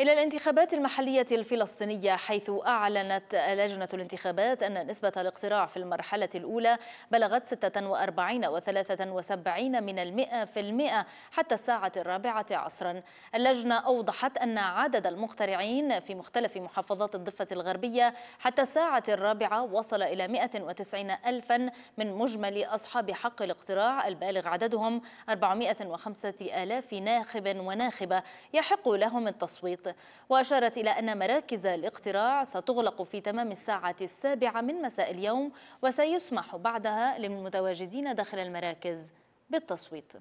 إلى الانتخابات المحلية الفلسطينية حيث أعلنت لجنة الانتخابات أن نسبة الاقتراع في المرحلة الأولى بلغت 46 و73 من المئة في المئة حتى الساعة الرابعة عصرا اللجنة أوضحت أن عدد المقترعين في مختلف محافظات الضفة الغربية حتى الساعة الرابعة وصل إلى 190 ألفا من مجمل أصحاب حق الاقتراع البالغ عددهم 405 آلاف ناخب وناخبة يحق لهم التصويت الخليط وأشارت إلى أن مراكز الاقتراع ستغلق في تمام الساعة السابعة من مساء اليوم وسيسمح بعدها للمتواجدين داخل المراكز بالتصويت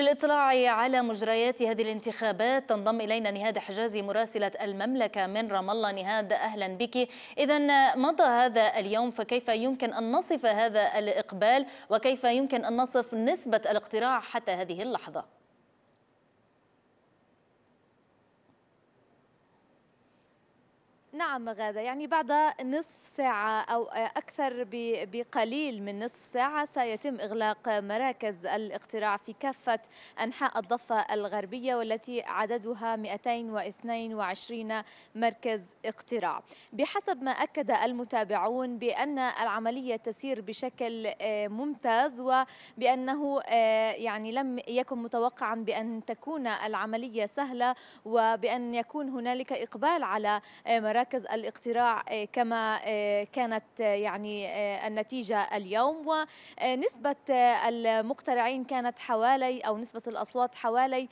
للاطلاع على مجريات هذه الانتخابات تنضم إلينا نهاد حجازي مراسلة المملكة من رام الله نهاد أهلا بك إذا مضى هذا اليوم فكيف يمكن أن نصف هذا الإقبال وكيف يمكن أن نصف نسبة الاقتراع حتى هذه اللحظة نعم غادة يعني بعد نصف ساعة أو أكثر بقليل من نصف ساعة سيتم إغلاق مراكز الاقتراع في كافة أنحاء الضفة الغربية والتي عددها 222 مركز اقتراع بحسب ما أكد المتابعون بأن العملية تسير بشكل آه، ممتاز وبأنه آه، يعني لم يكن متوقعا بأن تكون العملية سهلة وبأن يكون هنالك إقبال على آه، مراكز مركز الاقتراع آه، كما آه، كانت آه، يعني النتيجة اليوم ونسبة المقترعين كانت حوالي أو نسبة الأصوات حوالي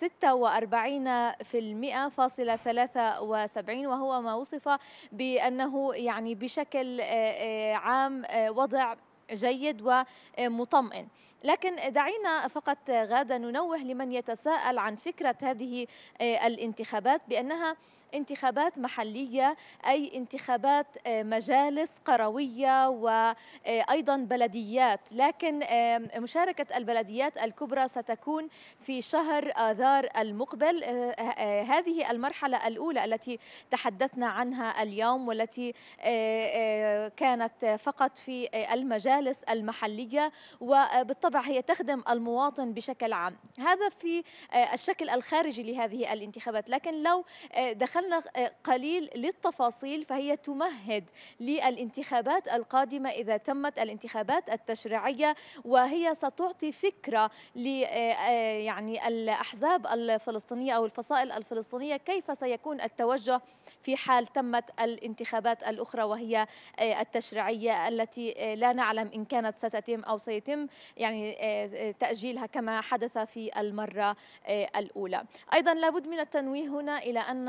46 فاصلة 73 وهو ما وصف بأنه يعني بشكل عام وضع جيد ومطمئن لكن دعينا فقط غاده ننوه لمن يتساءل عن فكره هذه الانتخابات بانها انتخابات محلية أي انتخابات آه، مجالس قروية وأيضا آه، بلديات لكن مشاركة البلديات الكبرى ستكون في شهر آذار المقبل آه، هذه المرحلة الأولى التي تحدثنا عنها اليوم والتي كانت فقط في المجالس المحلية وبالطبع هي تخدم المواطن بشكل عام هذا في الشكل الخارجي لهذه الانتخابات لكن لو دخل دخلنا آه، قليل للتفاصيل فهي تمهد للانتخابات القادمة إذا تمت الانتخابات التشريعية وهي ستعطي فكرة ل آه، آه، يعني الأحزاب الفلسطينية أو الفصائل الفلسطينية كيف سيكون التوجه في حال تمت الانتخابات الأخرى وهي التشريعية التي لا نعلم إن كانت ستتم أو سيتم يعني تأجيلها كما حدث في المرة الأولى أيضا لابد من التنويه هنا إلى أن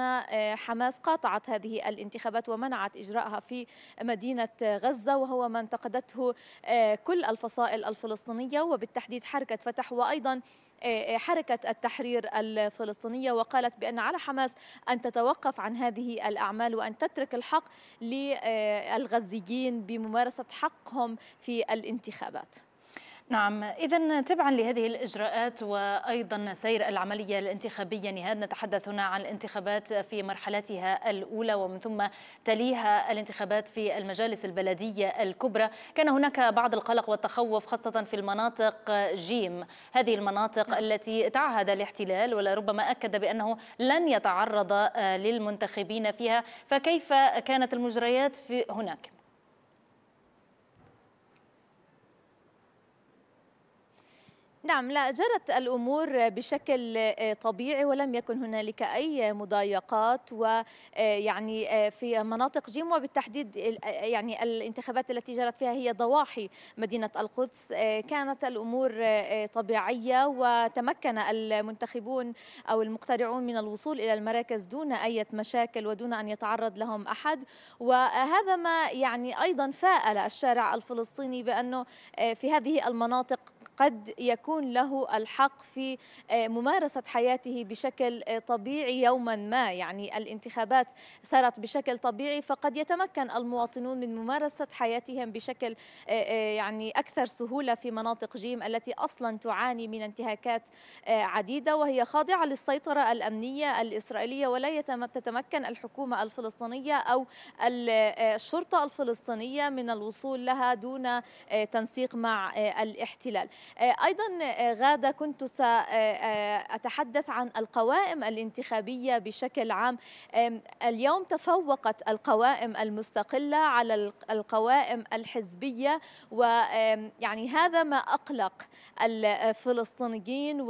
حماس قاطعت هذه الانتخابات ومنعت إجراءها في مدينة غزة وهو ما انتقدته آه، كل الفصائل الفلسطينية وبالتحديد حركة فتح وأيضا آه، آه، حركة التحرير الفلسطينية وقالت بأن على حماس أن تتوقف عن هذه الأعمال وأن تترك الحق للغزيين بممارسة حقهم في الانتخابات نعم إذا تبعا لهذه الإجراءات وأيضا سير العملية الانتخابية نهاد نتحدث هنا عن الانتخابات في مرحلتها الأولى ومن ثم تليها الانتخابات في المجالس البلدية الكبرى كان هناك بعض القلق والتخوف خاصة في المناطق جيم هذه المناطق نعم. التي تعهد الاحتلال ولربما أكد بأنه لن يتعرض للمنتخبين فيها فكيف كانت المجريات في هناك؟ نعم لا جرت الأمور بشكل آه، طبيعي ولم يكن هنالك أي مضايقات ويعني آه، آه، في مناطق جيم وبالتحديد يعني الانتخابات التي جرت فيها هي ضواحي مدينة القدس كانت الأمور طبيعية وتمكن المنتخبون أو المقترعون من الوصول إلى المراكز دون أي مشاكل ودون أن يتعرض لهم أحد وهذا ما يعني أيضا فاءل الشارع الفلسطيني بأنه في هذه المناطق قد يكون له الحق في آه، ممارسة حياته بشكل آه، طبيعي يوما ما يعني الانتخابات صارت بشكل طبيعي فقد يتمكن المواطنون من ممارسة حياتهم بشكل آه، يعني أكثر سهولة في مناطق جيم التي أصلا تعاني من انتهاكات عديدة وهي خاضعة للسيطرة الأمنية الإسرائيلية ولا تتمكن الحكومة الفلسطينية أو الشرطة الفلسطينية من الوصول لها دون تنسيق مع الاحتلال آه، أيضا آه، غادة كنت سأتحدث آه، عن القوائم الانتخابية بشكل عام اليوم تفوقت القوائم المستقلة على القوائم الحزبية ويعني هذا ما أقلق الفلسطينيين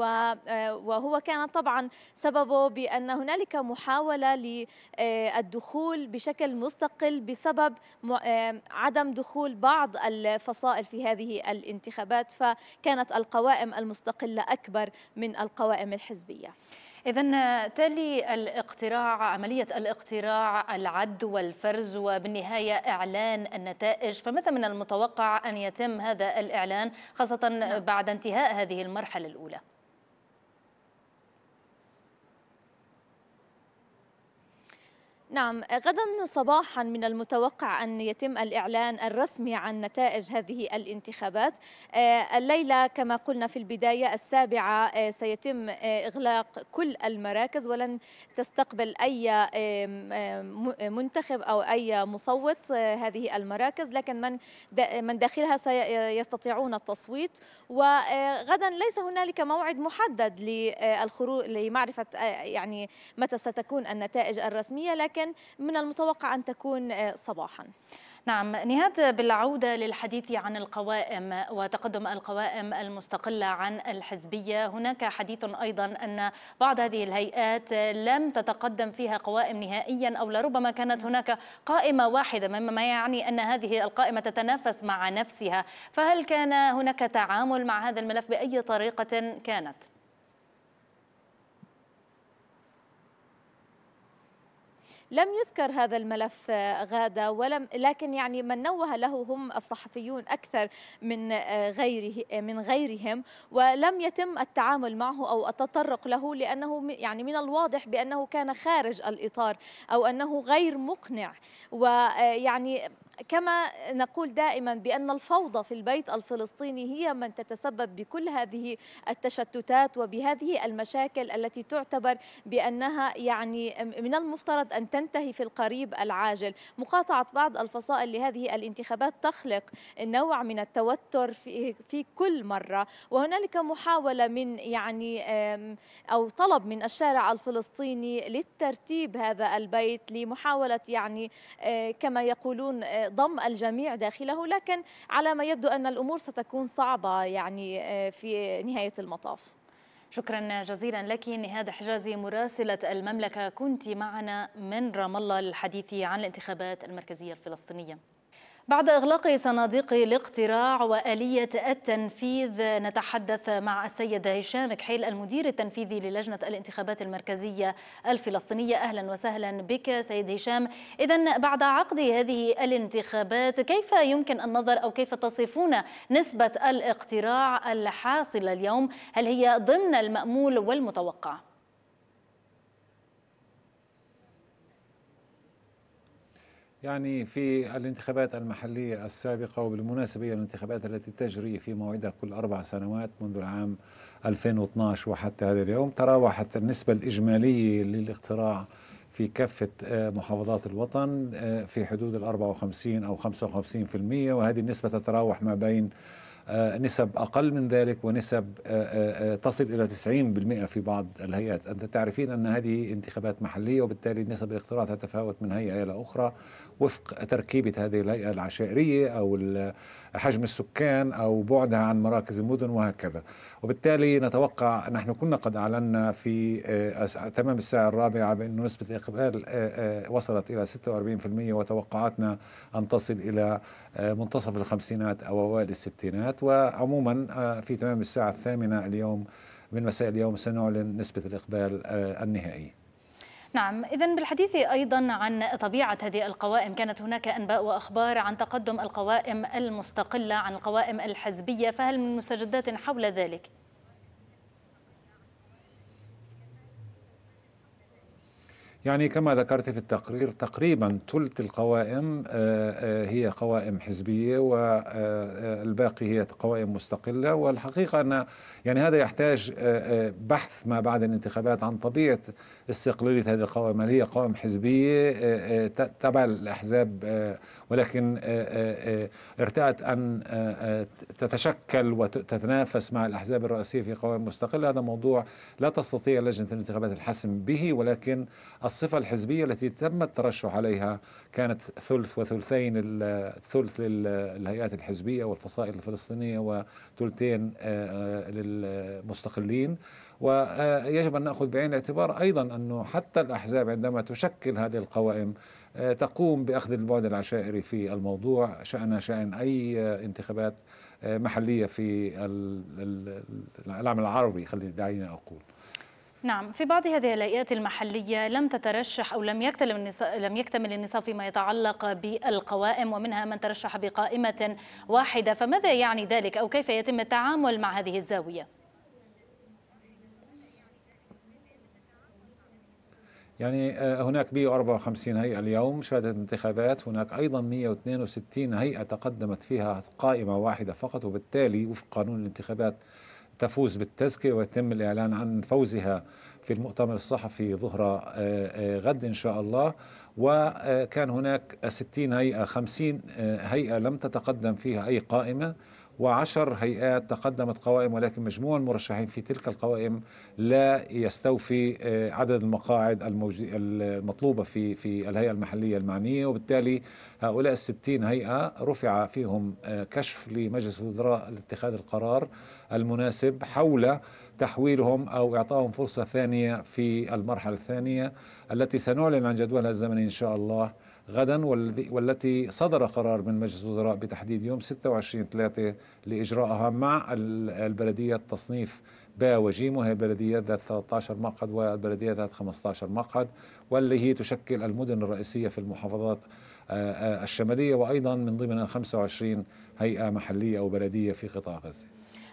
وهو كان طبعا سببه بأن هنالك محاولة للدخول بشكل مستقل بسبب عدم دخول بعض الفصائل في هذه الانتخابات فكان كانت القوائم المستقلة أكبر من القوائم الحزبية إذا تالي الاقتراع عملية الاقتراع العد والفرز وبالنهاية إعلان النتائج فمتى من المتوقع أن يتم هذا الإعلان خاصة نعم. بعد انتهاء هذه المرحلة الأولى؟ نعم غدا صباحا من المتوقع أن يتم الإعلان الرسمي عن نتائج هذه الانتخابات آه، الليلة كما قلنا في البداية السابعة آه، سيتم آه، إغلاق كل المراكز ولن تستقبل أي منتخب أو أي مصوت هذه المراكز لكن من من داخلها سيستطيعون التصويت وغدا ليس هنالك موعد محدد للخروج لمعرفة يعني متى ستكون النتائج الرسمية لكن ولكن من المتوقع أن تكون آه، صباحا نعم نهاد بالعودة للحديث عن القوائم وتقدم القوائم المستقلة عن الحزبية هناك حديث أيضا أن بعض هذه الهيئات لم تتقدم فيها قوائم نهائيا أو لربما كانت هناك قائمة واحدة مما يعني أن هذه القائمة تتنافس مع نفسها فهل كان هناك تعامل مع هذا الملف بأي طريقة كانت؟ لم يذكر هذا الملف آه، غادة ولم لكن يعني من نوه له هم الصحفيون أكثر من آه، غيره آه، من غيرهم ولم يتم التعامل معه أو التطرق له لأنه يعني من الواضح بأنه كان خارج الإطار أو أنه غير مقنع ويعني كما نقول دائما بأن الفوضى في البيت الفلسطيني هي من تتسبب بكل هذه التشتتات وبهذه المشاكل التي تعتبر بأنها يعني من المفترض أن تنتهي في القريب العاجل مقاطعة بعض الفصائل لهذه الانتخابات تخلق نوع من التوتر في, في كل مرة وهنالك محاولة من يعني أو طلب من الشارع الفلسطيني للترتيب هذا البيت لمحاولة يعني آه، كما يقولون آه، ضم الجميع داخله لكن على ما يبدو أن الأمور ستكون صعبة يعني آه، في نهاية المطاف شكرا جزيلا لك نهاد حجازي مراسلة المملكة كنت معنا من رام الله للحديث عن الانتخابات المركزية الفلسطينية بعد إغلاق صناديق الاقتراع وآلية التنفيذ نتحدث مع السيد هشام كحيل المدير التنفيذي للجنة الانتخابات المركزية الفلسطينية أهلا وسهلا بك سيد هشام إذا بعد عقد هذه الانتخابات كيف يمكن النظر أو كيف تصفون نسبة الاقتراع الحاصلة اليوم هل هي ضمن المأمول والمتوقع؟ يعني في الانتخابات المحلية السابقة وبالمناسبة هي الانتخابات التي تجري في موعدها كل أربع سنوات منذ العام 2012 وحتى هذا اليوم تراوحت النسبة الإجمالية للاقتراع في كافة آه، محافظات الوطن آه، في حدود ال 54 أو 55% وهذه النسبة تتراوح ما بين آه، نسب أقل من ذلك ونسب آه، آه، تصل إلى 90% في بعض الهيئات أنت تعرفين أن هذه انتخابات محلية وبالتالي نسب الاقتراع تتفاوت من هيئة إلى أخرى وفق تركيبة هذه الهيئة العشائرية أو حجم السكان أو بعدها عن مراكز المدن وهكذا وبالتالي نتوقع نحن كنا قد أعلنا في تمام الساعة الرابعة بأن نسبة الإقبال وصلت إلى 46% وتوقعاتنا أن تصل إلى منتصف الخمسينات أو أوائل الستينات وعموما آه، في تمام الساعة الثامنة اليوم من مساء اليوم سنعلن نسبة الإقبال آه، النهائي نعم إذا بالحديث أيضا عن طبيعة هذه القوائم كانت هناك أنباء وأخبار عن تقدم القوائم المستقلة عن القوائم الحزبية فهل من مستجدات حول ذلك؟ يعني كما ذكرت في التقرير تقريبا ثلث القوائم آه، آه، هي قوائم حزبيه والباقي آه، هي قوائم مستقله والحقيقه ان يعني هذا يحتاج بحث ما بعد الانتخابات عن طبيعه استقلاليه هذه القوائم هل هي قوائم حزبيه تبع الاحزاب ولكن ارتأت ان تتشكل وتتنافس مع الاحزاب الرئاسيه في قوائم مستقله هذا موضوع لا تستطيع لجنه الانتخابات الحسم به ولكن الصفة الحزبية التي تم الترشح عليها كانت ثلث وثلثين الثلث للهيئات الحزبية والفصائل الفلسطينية وثلثين آه، للمستقلين ويجب أن نأخذ بعين الاعتبار أيضا أنه حتى الأحزاب عندما تشكل هذه القوائم آه، تقوم بأخذ البعد العشائري في الموضوع شأن شأن أي آه، انتخابات محلية في العالم العربي خلينا دعينا أقول نعم في بعض هذه الهيئات المحلية لم تترشح أو لم يكتمل النصاب لم يكتمل النصاب فيما يتعلق بالقوائم ومنها من ترشح بقائمة واحدة فماذا يعني ذلك أو كيف يتم التعامل مع هذه الزاوية؟ يعني آه، هناك 154 هيئة اليوم شهدت انتخابات هناك أيضا 162 هيئة تقدمت فيها قائمة واحدة فقط وبالتالي وفق قانون الانتخابات تفوز بالتزكية ويتم الإعلان عن فوزها في المؤتمر الصحفي ظهر آه، آه، غد إن شاء الله وكان هناك 60 هيئة 50 آه، هيئة لم تتقدم فيها أي قائمة وعشر هيئات تقدمت قوائم ولكن مجموع المرشحين في تلك القوائم لا يستوفي آه، عدد المقاعد المطلوبة في في الهيئة المحلية المعنية وبالتالي هؤلاء الستين هيئة رفع فيهم آه، كشف لمجلس الوزراء لاتخاذ القرار المناسب حول تحويلهم أو إعطائهم فرصة ثانية في المرحلة الثانية التي سنعلن عن جدولها الزمني إن شاء الله غدا والتي صدر قرار من مجلس الوزراء بتحديد يوم 26 3 لاجرائها مع البلدية التصنيف با وجيم وهي بلديه ذات 13 مقعد والبلديات ذات 15 مقعد واللي هي تشكل المدن الرئيسية في المحافظات آه، آه، الشمالية وأيضا من ضمنها 25 هيئة محلية أو بلدية في قطاع غزة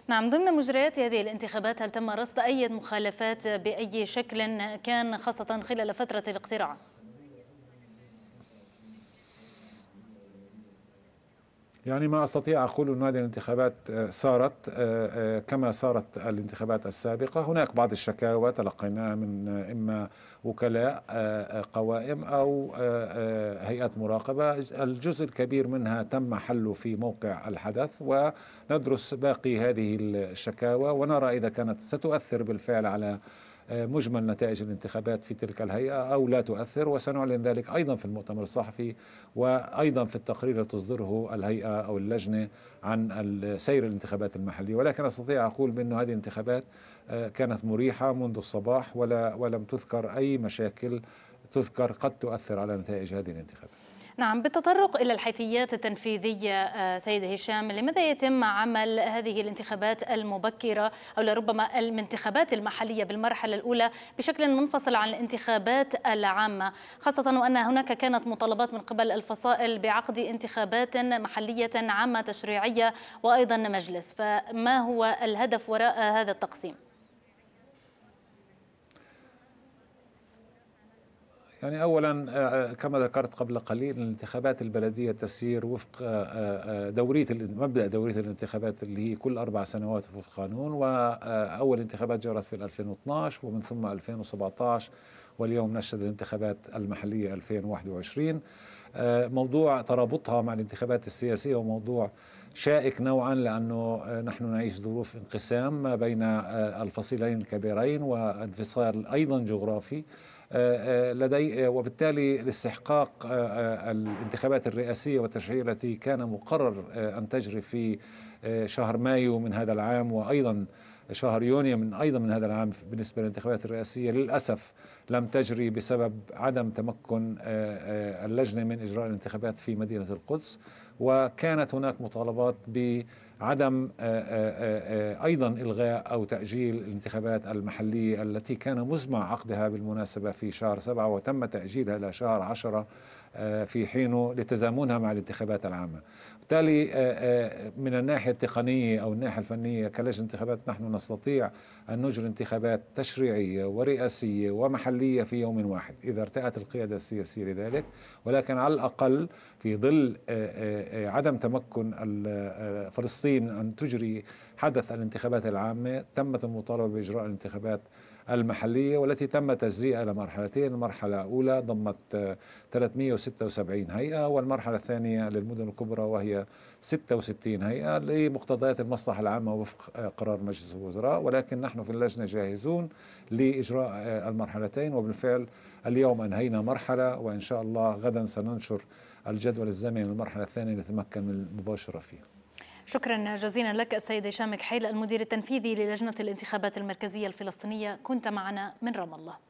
نعم ضمن مجريات هذه الانتخابات هل تم رصد أي مخالفات بأي شكل كان خاصة خلال فترة الاقتراع؟ يعني ما استطيع اقول ان هذه الانتخابات آه، صارت آه، آه، كما صارت الانتخابات السابقه، هناك بعض الشكاوى تلقيناها من اما وكلاء قوائم او هيئات مراقبه، الجزء الكبير منها تم حله في موقع الحدث وندرس باقي هذه الشكاوى ونرى اذا كانت ستؤثر بالفعل على آه، مجمل نتائج الانتخابات في تلك الهيئة أو لا تؤثر وسنعلن ذلك أيضا في المؤتمر الصحفي وأيضا في التقرير تصدره الهيئة أو اللجنة عن سير الانتخابات المحلية ولكن أستطيع أقول بأنه هذه الانتخابات آه، كانت مريحة منذ الصباح ولا ولم تذكر أي مشاكل تذكر قد تؤثر على نتائج هذه الانتخابات نعم بالتطرق إلى الحيثيات التنفيذية آه، سيد هشام لماذا يتم عمل هذه الانتخابات المبكرة أو لربما الانتخابات المحلية بالمرحلة الأولى بشكل منفصل عن الانتخابات العامة خاصة وأن هناك كانت مطالبات من قبل الفصائل بعقد انتخابات محلية عامة تشريعية وأيضا مجلس فما هو الهدف وراء هذا التقسيم؟ يعني اولا آه، آه، كما ذكرت قبل قليل الانتخابات البلديه تسير وفق آه، دوريه مبدا دوريه الانتخابات اللي هي كل اربع سنوات في القانون واول انتخابات جرت في 2012 ومن ثم 2017 واليوم نشهد الانتخابات المحليه 2021 موضوع ترابطها مع الانتخابات السياسيه هو موضوع شائك نوعا لانه نحن نعيش ظروف انقسام ما بين الفصيلين الكبيرين وانفصال ايضا جغرافي لدي وبالتالي لاستحقاق آه، آه، الانتخابات الرئاسية والتشريعية التي كان مقرر آه، أن تجري في شهر مايو من هذا العام وأيضا شهر يونيو من ايضا من هذا العام بالنسبه للانتخابات الرئاسيه للاسف لم تجري بسبب عدم تمكن اللجنه من اجراء الانتخابات في مدينه القدس وكانت هناك مطالبات ب عدم آه، آه، آه، ايضا الغاء او تاجيل الانتخابات المحليه التي كان مزمع عقدها بالمناسبه في شهر سبعه وتم تاجيلها الى شهر عشره آه، في حينه لتزامنها مع الانتخابات العامة بالتالي آه، آه، من الناحية التقنية أو الناحية الفنية كلجنة انتخابات نحن نستطيع أن نجري انتخابات تشريعية ورئاسية ومحلية في يوم واحد إذا ارتأت القيادة السياسية لذلك ولكن على الأقل في ظل عدم تمكن فلسطين أن تجري حدث الانتخابات العامة تمت المطالبة بإجراء الانتخابات المحلية والتي تم تجزيئها لمرحلتين المرحلة الأولى ضمت 376 هيئة والمرحلة الثانية للمدن الكبرى وهي 66 هيئة لمقتضيات المصلحة العامة وفق آه، قرار مجلس الوزراء ولكن نحن في اللجنة جاهزون لإجراء آه، المرحلتين وبالفعل اليوم أنهينا مرحلة وإن شاء الله غدا سننشر الجدول الزمني للمرحلة الثانية نتمكن من المباشرة فيها شكرا جزيلا لك السيد هشام كحيل المدير التنفيذي للجنة الانتخابات المركزية الفلسطينية كنت معنا من رام الله